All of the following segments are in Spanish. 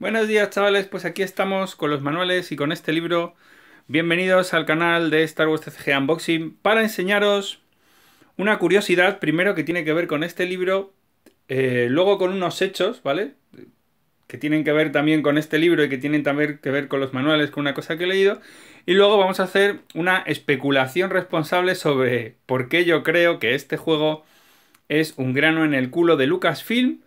Buenos días chavales, pues aquí estamos con los manuales y con este libro. Bienvenidos al canal de Star Wars TCG Unboxing para enseñaros una curiosidad, primero que tiene que ver con este libro, eh, luego con unos hechos, ¿vale? Que tienen que ver también con este libro y que tienen también que ver con los manuales, con una cosa que he leído. Y luego vamos a hacer una especulación responsable sobre por qué yo creo que este juego es un grano en el culo de Lucasfilm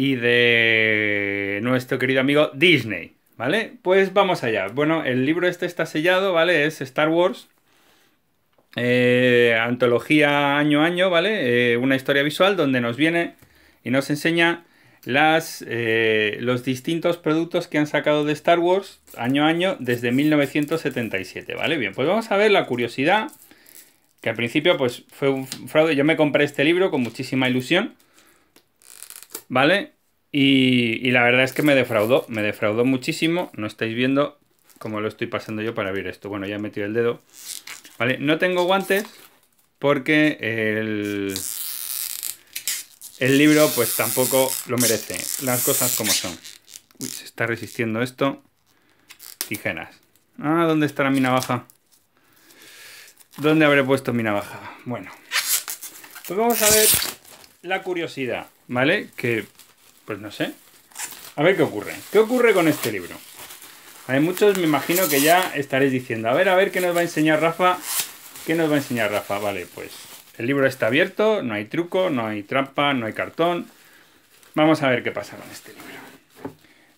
y de nuestro querido amigo Disney, ¿vale? Pues vamos allá. Bueno, el libro este está sellado, ¿vale? Es Star Wars, eh, antología año a año, ¿vale? Eh, una historia visual donde nos viene y nos enseña las, eh, los distintos productos que han sacado de Star Wars año a año desde 1977, ¿vale? Bien, pues vamos a ver la curiosidad, que al principio pues fue un fraude, yo me compré este libro con muchísima ilusión, ¿Vale? Y, la verdad es que me defraudó, me defraudó muchísimo. No estáis viendo cómo lo estoy pasando yo para abrir esto. Bueno, ya he metido el dedo. Vale, no tengo guantes porque el, el libro pues tampoco lo merece. Las cosas como son. Uy, se está resistiendo esto. Tijeras. Ah, ¿dónde estará mi navaja? ¿Dónde habré puesto mi navaja? Bueno. Pues vamos a ver la curiosidad, ¿vale? Que, pues no sé. A ver qué ocurre. ¿Qué ocurre con este libro? Hay muchos, me imagino que ya estaréis diciendo, a ver, a ver, ¿qué nos va a enseñar Rafa? ¿Qué nos va a enseñar Rafa? Vale, pues el libro está abierto, no hay truco, no hay trampa, no hay cartón. Vamos a ver qué pasa con este libro.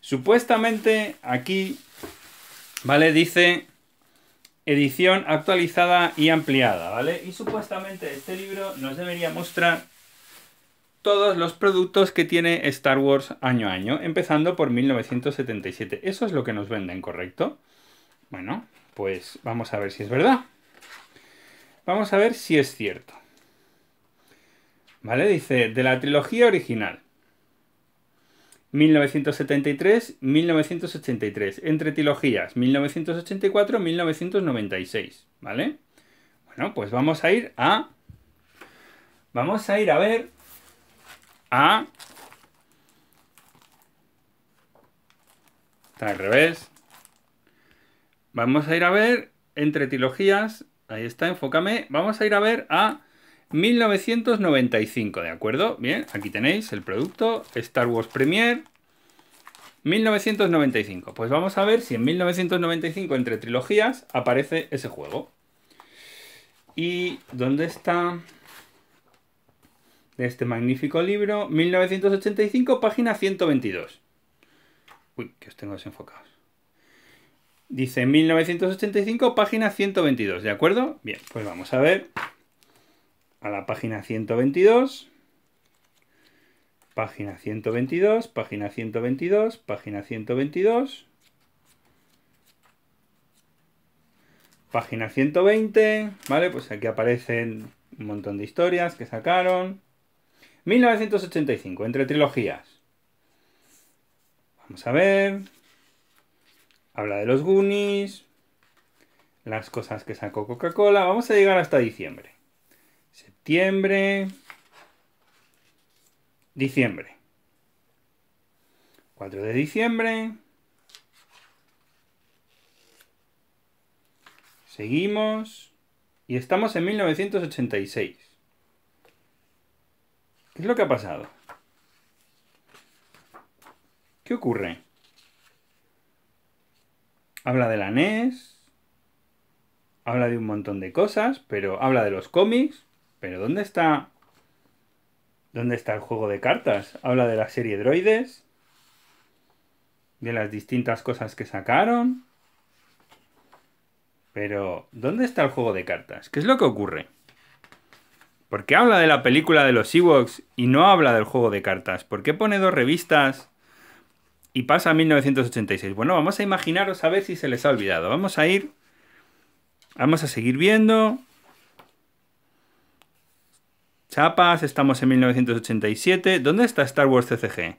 Supuestamente aquí, ¿vale? Dice edición actualizada y ampliada, ¿vale? Y supuestamente este libro nos debería mostrar todos los productos que tiene Star Wars año a año, empezando por 1977. Eso es lo que nos venden, ¿correcto? Bueno, pues vamos a ver si es verdad. Vamos a ver si es cierto. ¿Vale? Dice, de la trilogía original. 1973-1983. Entre trilogías, 1984-1996. ¿Vale? Bueno, pues vamos a ir a... Vamos a ir a ver Está al revés. Vamos a ir a ver entre trilogías. Ahí está, enfócame. Vamos a ir a ver a 1995, ¿de acuerdo? Bien, aquí tenéis el producto Star Wars Premier 1995. Pues vamos a ver si en 1995, entre trilogías, aparece ese juego. ¿Y dónde está? de este magnífico libro, 1985, página 122. Uy, que os tengo desenfocados. Dice 1985, página 122, ¿de acuerdo? Bien, pues vamos a ver a la página 122. Página 122, página 122, página 122. Página 120, ¿vale? Pues aquí aparecen un montón de historias que sacaron. 1985, entre trilogías. Vamos a ver. Habla de los Goonies. Las cosas que sacó Coca-Cola. Vamos a llegar hasta diciembre. Septiembre. Diciembre. 4 de diciembre. Seguimos. Y estamos en 1986. ¿Qué es lo que ha pasado? ¿Qué ocurre? Habla de la NES, habla de un montón de cosas, pero habla de los cómics, pero ¿dónde está ¿Dónde está el juego de cartas? Habla de la serie Droides, de las distintas cosas que sacaron. Pero, ¿dónde está el juego de cartas? ¿Qué es lo que ocurre? ¿Por qué habla de la película de los Ewoks y no habla del juego de cartas? ¿Por qué pone dos revistas y pasa a 1986? Bueno, vamos a imaginaros a ver si se les ha olvidado. Vamos a ir. Vamos a seguir viendo. Chapas, estamos en 1987. ¿Dónde está Star Wars CCG?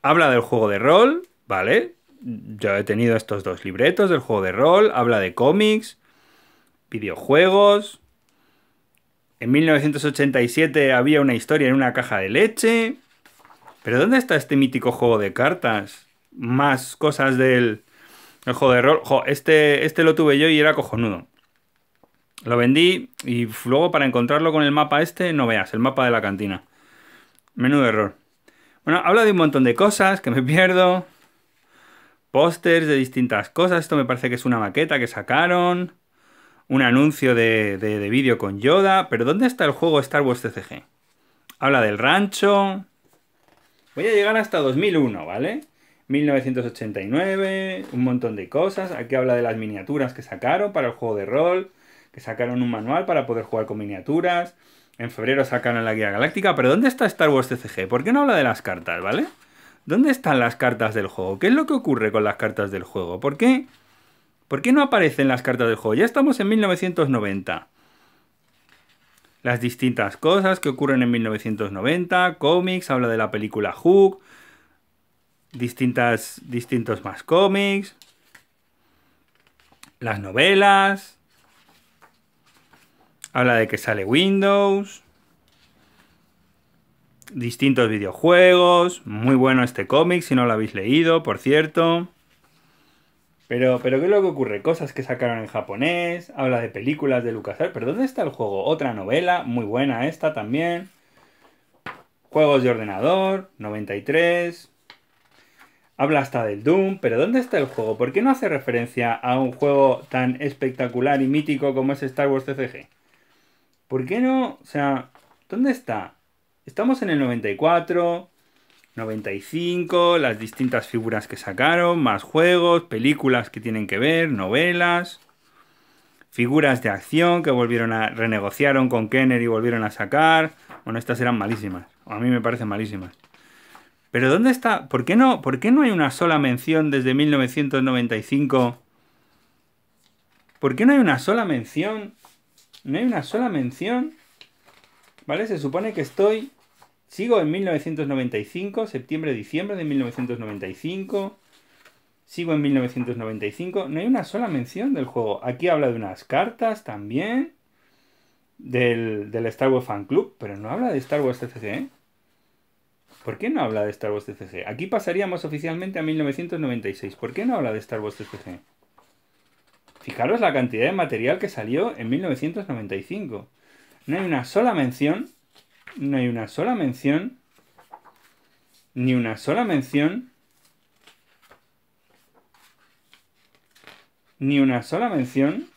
Habla del juego de rol, ¿vale? Yo he tenido estos dos libretos del juego de rol, habla de cómics, videojuegos, en 1987 había una historia en una caja de leche. Pero ¿dónde está este mítico juego de cartas? Más cosas del juego de rol. Jo, este, este lo tuve yo y era cojonudo. Lo vendí y luego para encontrarlo con el mapa este, no veas, el mapa de la cantina. Menudo error. Bueno, habla de un montón de cosas que me pierdo. Pósters de distintas cosas. Esto me parece que es una maqueta que sacaron un anuncio de, vídeo con Yoda. Pero ¿dónde está el juego Star Wars TCG? Habla del rancho. Voy a llegar hasta 2001, ¿vale? 1989, un montón de cosas. Aquí habla de las miniaturas que sacaron para el juego de rol, que sacaron un manual para poder jugar con miniaturas. En febrero sacaron la guía galáctica, pero ¿dónde está Star Wars TCG? ¿Por qué no habla de las cartas, vale? ¿Dónde están las cartas del juego? ¿Qué es lo que ocurre con las cartas del juego? ¿Por qué ¿Por qué no aparecen las cartas del juego? Ya estamos en 1990. Las distintas cosas que ocurren en 1990, cómics, habla de la película Hook, distintas, distintos más cómics, las novelas, habla de que sale Windows, distintos videojuegos, muy bueno este cómic si no lo habéis leído, por cierto. Pero, pero ¿qué es lo que ocurre? Cosas que sacaron en japonés, habla de películas de LucasArts, pero ¿dónde está el juego? Otra novela, muy buena esta también. Juegos de ordenador, 93. Habla hasta del Doom, pero ¿dónde está el juego? ¿Por qué no hace referencia a un juego tan espectacular y mítico como es Star Wars CCG? ¿Por qué no? O sea, ¿dónde está? Estamos en el 94, 95, las distintas figuras que sacaron, más juegos, películas que tienen que ver, novelas, figuras de acción que volvieron a renegociaron con Kenner y volvieron a sacar. Bueno, estas eran malísimas, a mí me parecen malísimas. Pero ¿dónde está? ¿Por qué no, por qué no hay una sola mención desde 1995? ¿Por qué no hay una sola mención? No hay una sola mención. ¿Vale? Se supone que estoy Sigo en 1995, septiembre-diciembre de 1995. Sigo en 1995. No hay una sola mención del juego. Aquí habla de unas cartas también. Del, del Star Wars Fan Club. Pero no habla de Star Wars TCG. ¿eh? ¿Por qué no habla de Star Wars TCG? Aquí pasaríamos oficialmente a 1996. ¿Por qué no habla de Star Wars TCG? Fijaros la cantidad de material que salió en 1995. No hay una sola mención no hay una sola mención, ni una sola mención, ni una sola mención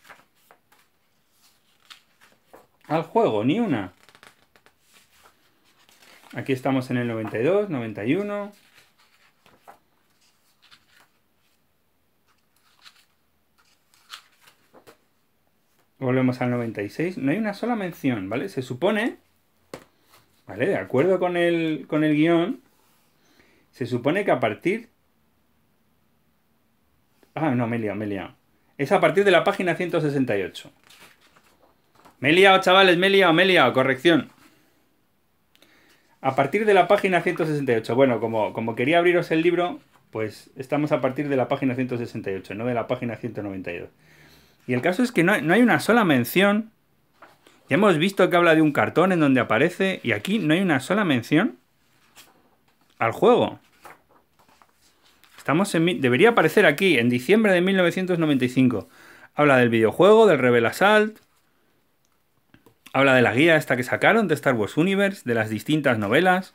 al juego, ni una. Aquí estamos en el 92, 91. Volvemos al 96. No hay una sola mención, ¿vale? Se supone de acuerdo con el, guión, se supone que a partir... Ah, no, me he Es a partir de la página 168. Me he liado, chavales, me he liado, me he liado, corrección. A partir de la página 168. Bueno, como, como quería abriros el libro, pues estamos a partir de la página 168, no de la página 192. Y el caso es que no, no hay una sola mención hemos visto que habla de un cartón en donde aparece y aquí no hay una sola mención al juego. Estamos en, debería aparecer aquí en diciembre de 1995. Habla del videojuego, del Rebel Assault. Habla de la guía esta que sacaron de Star Wars Universe, de las distintas novelas,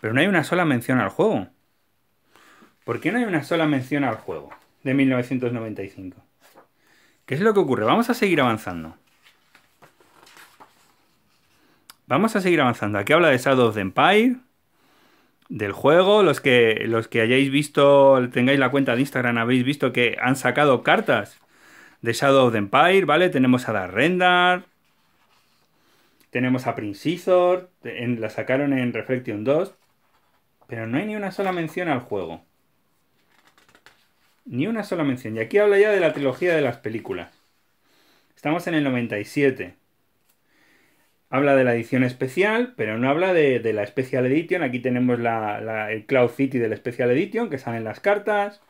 pero no hay una sola mención al juego. ¿Por qué no hay una sola mención al juego de 1995? ¿Qué es lo que ocurre? Vamos a seguir avanzando vamos a seguir avanzando. Aquí habla de Shadow of the Empire, del juego. Los que, los que hayáis visto, tengáis la cuenta de Instagram, habéis visto que han sacado cartas de Shadow of the Empire, ¿vale? Tenemos a Darrendar, tenemos a en la sacaron en Reflection 2, pero no hay ni una sola mención al juego. Ni una sola mención. Y aquí habla ya de la trilogía de las películas. Estamos en el 97. Habla de la edición especial, pero no habla de, la Special Edition. Aquí tenemos el Cloud City de la Special Edition, que salen las cartas.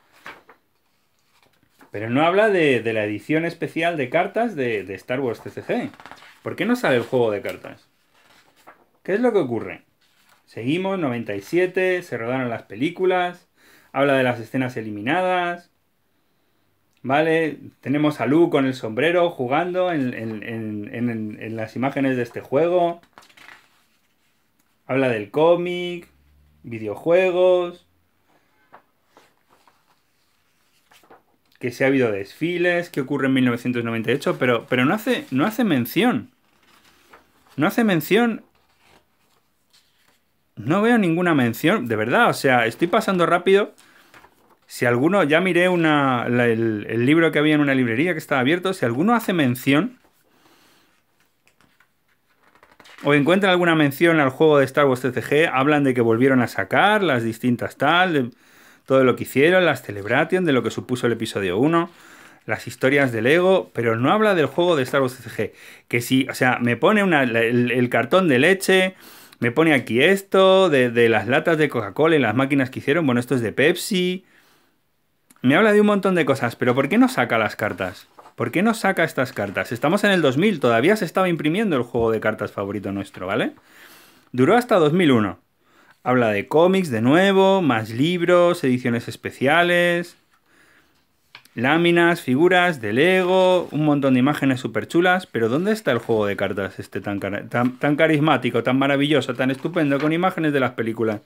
Pero no habla de, la edición especial de cartas de, de Star Wars TCG. ¿Por qué no sale el juego de cartas? ¿Qué es lo que ocurre? Seguimos, 97, se rodaron las películas, habla de las escenas eliminadas, ¿vale? Tenemos a Lu con el sombrero jugando en, las imágenes de este juego. Habla del cómic, videojuegos. Que se ha habido desfiles, que ocurre en 1998, pero, pero no, hace, no hace mención. No hace mención. No veo ninguna mención, de verdad, o sea, estoy pasando rápido si alguno, ya miré una, el, libro que había en una librería que estaba abierto, si alguno hace mención o encuentra alguna mención al juego de Star Wars TCG, hablan de que volvieron a sacar las distintas tal, todo lo que hicieron, las Celebration, de lo que supuso el episodio 1, las historias del Lego, pero no habla del juego de Star Wars TCG. Que si, o sea, me pone el, cartón de leche, me pone aquí esto, de, de las latas de Coca-Cola y las máquinas que hicieron, bueno, esto es de Pepsi me habla de un montón de cosas, pero ¿por qué no saca las cartas? ¿Por qué no saca estas cartas? Estamos en el 2000, todavía se estaba imprimiendo el juego de cartas favorito nuestro, ¿vale? Duró hasta 2001. Habla de cómics de nuevo, más libros, ediciones especiales, láminas, figuras de Lego, un montón de imágenes súper chulas, pero ¿dónde está el juego de cartas este tan, tan, tan carismático, tan maravilloso, tan estupendo, con imágenes de las películas?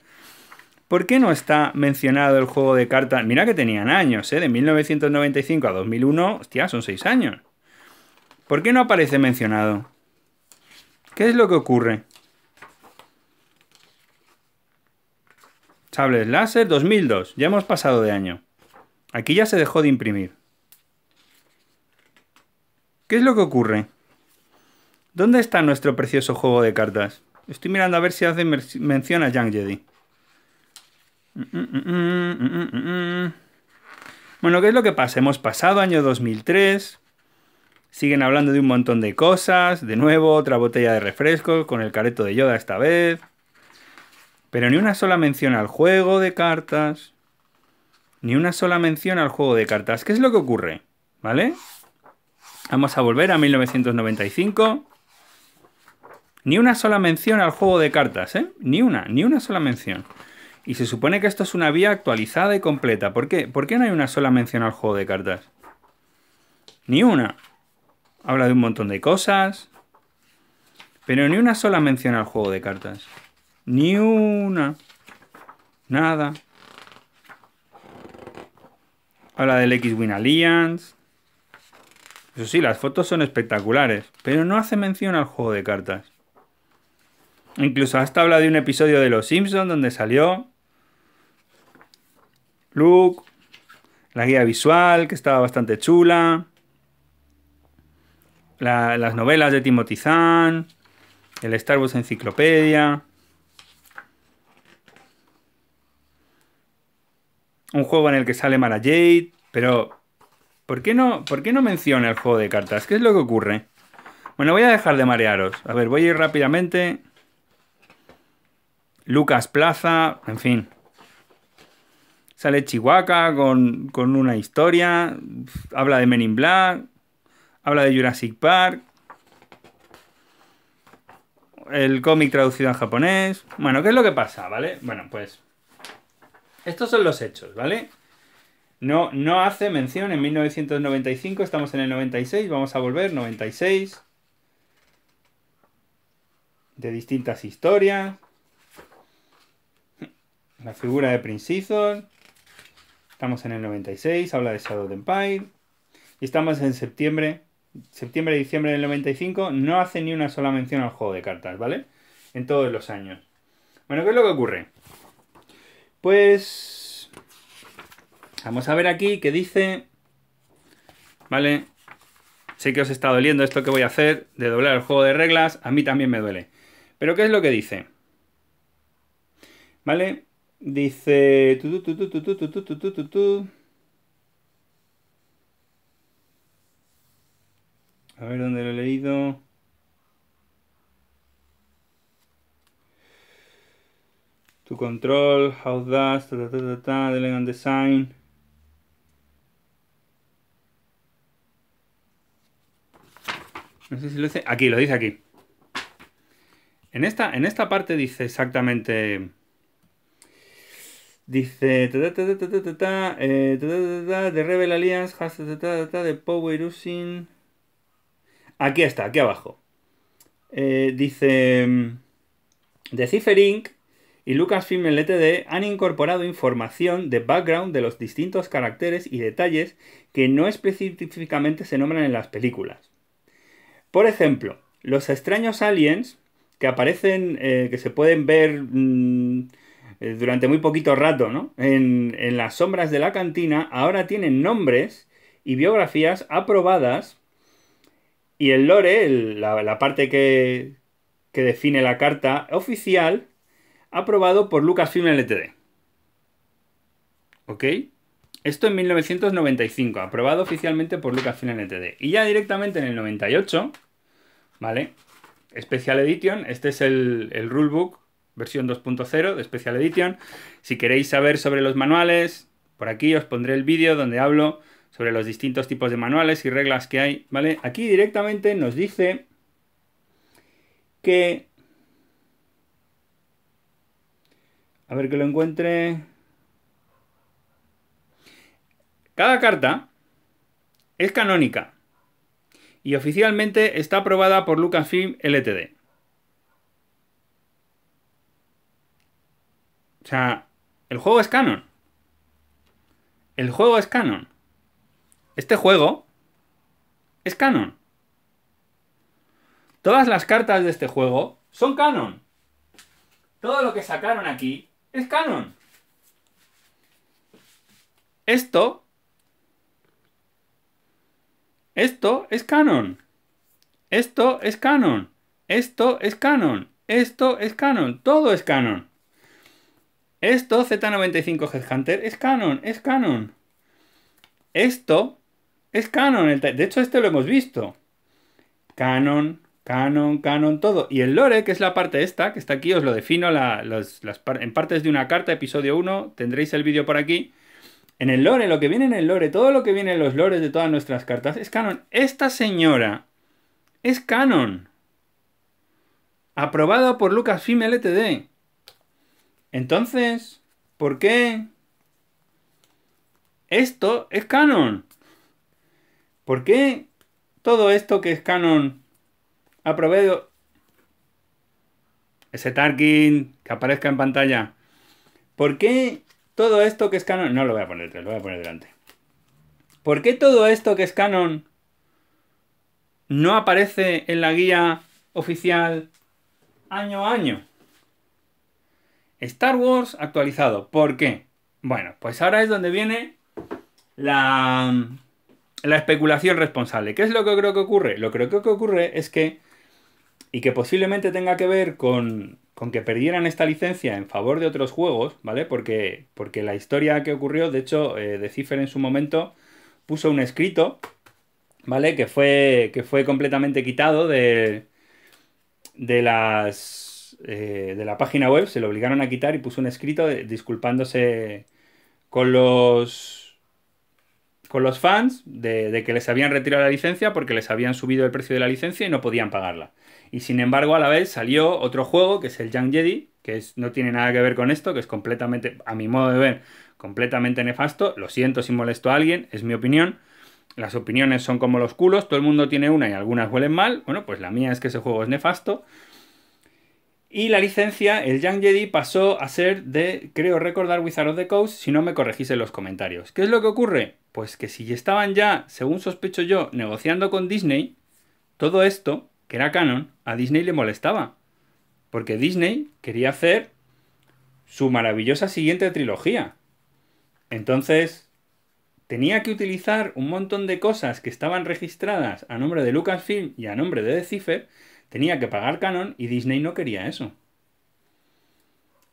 ¿Por qué no está mencionado el juego de cartas? Mira que tenían años, ¿eh? De 1995 a 2001, hostia, son seis años. ¿Por qué no aparece mencionado? ¿Qué es lo que ocurre? Chables láser 2002, ya hemos pasado de año. Aquí ya se dejó de imprimir. ¿Qué es lo que ocurre? ¿Dónde está nuestro precioso juego de cartas? Estoy mirando a ver si hace mención a Young Jedi. Mm, mm, mm, bueno, ¿qué es lo que pasa? Hemos pasado año 2003. Siguen hablando de un montón de cosas. De nuevo, otra botella de refresco con el careto de Yoda esta vez. Pero ni una sola mención al juego de cartas. Ni una sola mención al juego de cartas. ¿Qué es lo que ocurre? ¿Vale? Vamos a volver a 1995. Ni una sola mención al juego de cartas, ¿eh? Ni una, ni una sola mención. Y se supone que esto es una vía actualizada y completa. ¿Por qué? ¿Por qué no hay una sola mención al juego de cartas? Ni una. Habla de un montón de cosas. Pero ni una sola mención al juego de cartas. Ni una. Nada. Habla del X-Wing Alliance. Eso sí, las fotos son espectaculares, pero no hace mención al juego de cartas. Incluso hasta habla de un episodio de Los Simpsons donde salió look, la guía visual, que estaba bastante chula, las novelas de Timothy Zahn, el Star Wars Enciclopedia, un juego en el que sale Mara Jade, pero ¿por qué, no, ¿por qué no menciona el juego de cartas? ¿Qué es lo que ocurre? Bueno, voy a dejar de marearos. A ver, voy a ir rápidamente. Lucas Plaza, en fin. Sale Chihuahua con, una historia. Habla de Men in Black. Habla de Jurassic Park. El cómic traducido en japonés. Bueno, ¿qué es lo que pasa? ¿Vale? Bueno, pues. Estos son los hechos, ¿vale? No, no hace mención en 1995, estamos en el 96, vamos a volver, 96. De distintas historias. La figura de Prince Ethan, Estamos en el 96, habla de Shadow of Empire. Y estamos en septiembre, septiembre y diciembre del 95. No hace ni una sola mención al juego de cartas, ¿vale? En todos los años. Bueno, ¿qué es lo que ocurre? Pues... Vamos a ver aquí qué dice... ¿Vale? Sé que os está doliendo esto que voy a hacer de doblar el juego de reglas. A mí también me duele. Pero ¿qué es lo que dice? ¿Vale? Dice... A ver dónde lo he leído. tu control, how does, ta ta ta design. No sé si lo dice. Aquí, lo dice aquí. En esta, en esta parte dice exactamente Dice, de Rebel Alliance, de Power Using. Aquí está, aquí abajo. dice, de Inc. y Lucasfilm LTD han incorporado información de background de los distintos caracteres y detalles que no específicamente se nombran en las películas. Por ejemplo, los extraños aliens que aparecen, que se pueden ver... Eh, durante muy poquito rato, ¿no? En, las sombras de la cantina ahora tienen nombres y biografías aprobadas y el lore, la, parte que, define la carta oficial, aprobado por Lucasfilm LTD. E ¿Ok? Esto en 1995, aprobado oficialmente por Lucasfilm LTD. E y ya directamente en el 98, ¿vale? Special Edition, este es el rulebook versión 2.0 de Special Edition. Si queréis saber sobre los manuales, por aquí os pondré el vídeo donde hablo sobre los distintos tipos de manuales y reglas que hay, ¿vale? Aquí directamente nos dice que... A ver que lo encuentre. Cada carta es canónica y oficialmente está aprobada por Lucasfilm LTD. O sea, el juego es canon. El juego es canon. Este juego es canon. Todas las cartas de este juego son canon. Todo lo que sacaron aquí es canon. Esto... Esto es canon. Esto es canon. Esto es canon. Esto es canon. Todo es canon. Esto, Z95 Headhunter, es canon, es canon. Esto es canon. De hecho, este lo hemos visto. Canon, canon, canon, todo. Y el lore, que es la parte esta, que está aquí, os lo defino las, en partes de una carta, episodio 1, tendréis el vídeo por aquí. En el lore, lo que viene en el lore, todo lo que viene en los lores de todas nuestras cartas es canon. Esta señora es canon. Aprobada por Lucasfilm LTD. Entonces, ¿por qué esto es canon? ¿Por qué todo esto que es canon ha proveído ese Tarkin que aparezca en pantalla? ¿Por qué todo esto que es canon... No lo voy a poner, lo voy a poner delante. ¿Por qué todo esto que es canon no aparece en la guía oficial año a año? Star Wars actualizado. ¿Por qué? Bueno, pues ahora es donde viene la, la especulación responsable. ¿Qué es lo que creo que ocurre? Lo que creo que ocurre es que, y que posiblemente tenga que ver con, con que perdieran esta licencia en favor de otros juegos, ¿vale? Porque, porque la historia que ocurrió, de hecho, eh, de Cipher en su momento puso un escrito, ¿vale? Que fue, que fue completamente quitado de, de las eh, de la página web se lo obligaron a quitar y puso un escrito disculpándose con los con los fans de, que les habían retirado la licencia porque les habían subido el precio de la licencia y no podían pagarla. Y sin embargo, a la vez salió otro juego que es el Young Jedi, que no tiene nada que ver con esto, que es completamente, a mi modo de ver, completamente nefasto. Lo siento si molesto a alguien, es mi opinión. Las opiniones son como los culos, todo el mundo tiene una y algunas huelen mal. Bueno, pues la mía es que ese juego es nefasto. Y la licencia, el Young Jedi, pasó a ser de, creo recordar, Wizard of the Coast, si no me corregís en los comentarios. ¿Qué es lo que ocurre? Pues que si estaban ya, según sospecho yo, negociando con Disney, todo esto, que era canon, a Disney le molestaba. Porque Disney quería hacer su maravillosa siguiente trilogía. Entonces, tenía que utilizar un montón de cosas que estaban registradas a nombre de Lucasfilm y a nombre de Decipher Tenía que pagar canon y Disney no quería eso.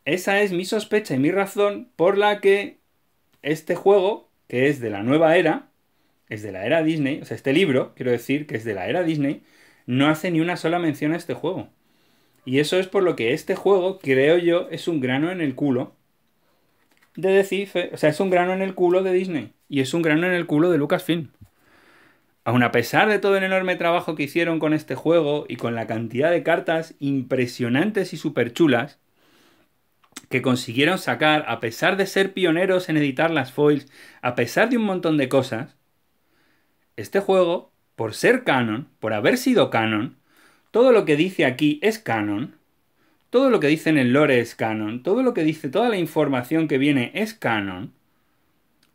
Esa es mi sospecha y mi razón por la que este juego, que es de la nueva era, es de la era Disney, o sea, este libro, quiero decir, que es de la era Disney, no hace ni una sola mención a este juego. Y eso es por lo que este juego, creo yo, es un grano en el culo de decir, es un grano en el culo de Disney y es un grano en el culo de Lucasfilm. Aun a pesar de todo el enorme trabajo que hicieron con este juego y con la cantidad de cartas impresionantes y superchulas chulas que consiguieron sacar, a pesar de ser pioneros en editar las foils, a pesar de un montón de cosas, este juego, por ser canon, por haber sido canon, todo lo que dice aquí es canon, todo lo que dice en el lore es canon, todo lo que dice, toda la información que viene es canon.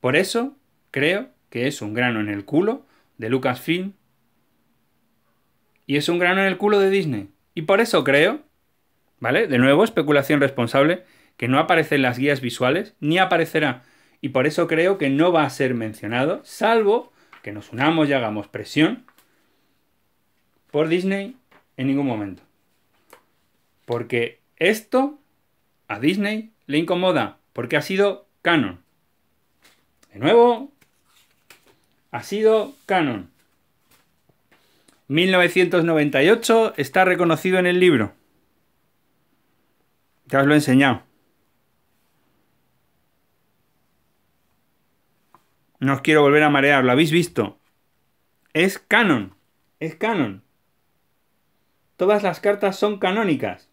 Por eso creo que es un grano en el culo de Lucasfilm. Y es un grano en el culo de Disney. Y por eso creo, ¿vale? De nuevo, especulación responsable, que no aparece en las guías visuales, ni aparecerá. Y por eso creo que no va a ser mencionado, salvo que nos unamos y hagamos presión por Disney en ningún momento. Porque esto a Disney le incomoda, porque ha sido canon. De nuevo, ha sido canon. 1998 está reconocido en el libro. Ya os lo he enseñado. No os quiero volver a marear, lo habéis visto. Es canon. Es canon. Todas las cartas son canónicas.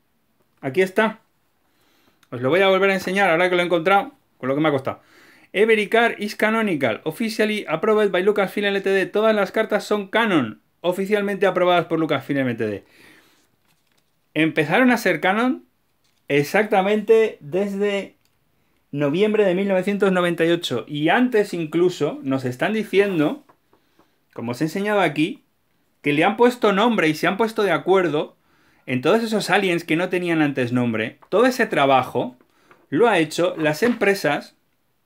Aquí está. Os lo voy a volver a enseñar ahora que lo he encontrado, con lo que me ha costado. Every card is canonical, officially approved by Lucasfilm LTD. Todas las cartas son canon, oficialmente aprobadas por Lucasfilm LTD. Empezaron a ser canon exactamente desde noviembre de 1998 y antes incluso nos están diciendo, como os he enseñado aquí, que le han puesto nombre y se han puesto de acuerdo en todos esos aliens que no tenían antes nombre. Todo ese trabajo lo ha hecho las empresas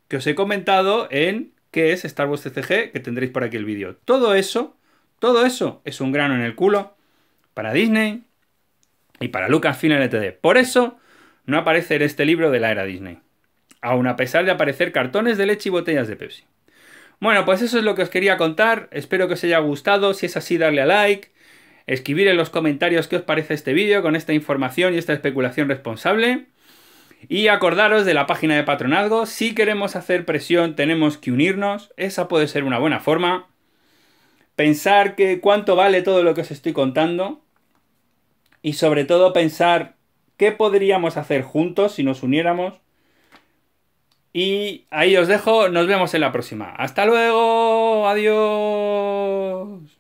que os he comentado en qué es Star Wars CCG, que tendréis por aquí el vídeo. Todo eso, todo eso es un grano en el culo para Disney y para Lucasfilm LTD. Por eso no aparece en este libro de la era Disney, aun a pesar de aparecer cartones de leche y botellas de Pepsi. Bueno, pues eso es lo que os quería contar, espero que os haya gustado, si es así darle a like, escribir en los comentarios qué os parece este vídeo con esta información y esta especulación responsable. Y acordaros de la página de patronazgo, si queremos hacer presión tenemos que unirnos, esa puede ser una buena forma. Pensar que cuánto vale todo lo que os estoy contando y sobre todo pensar qué podríamos hacer juntos si nos uniéramos. Y ahí os dejo, nos vemos en la próxima. Hasta luego, adiós.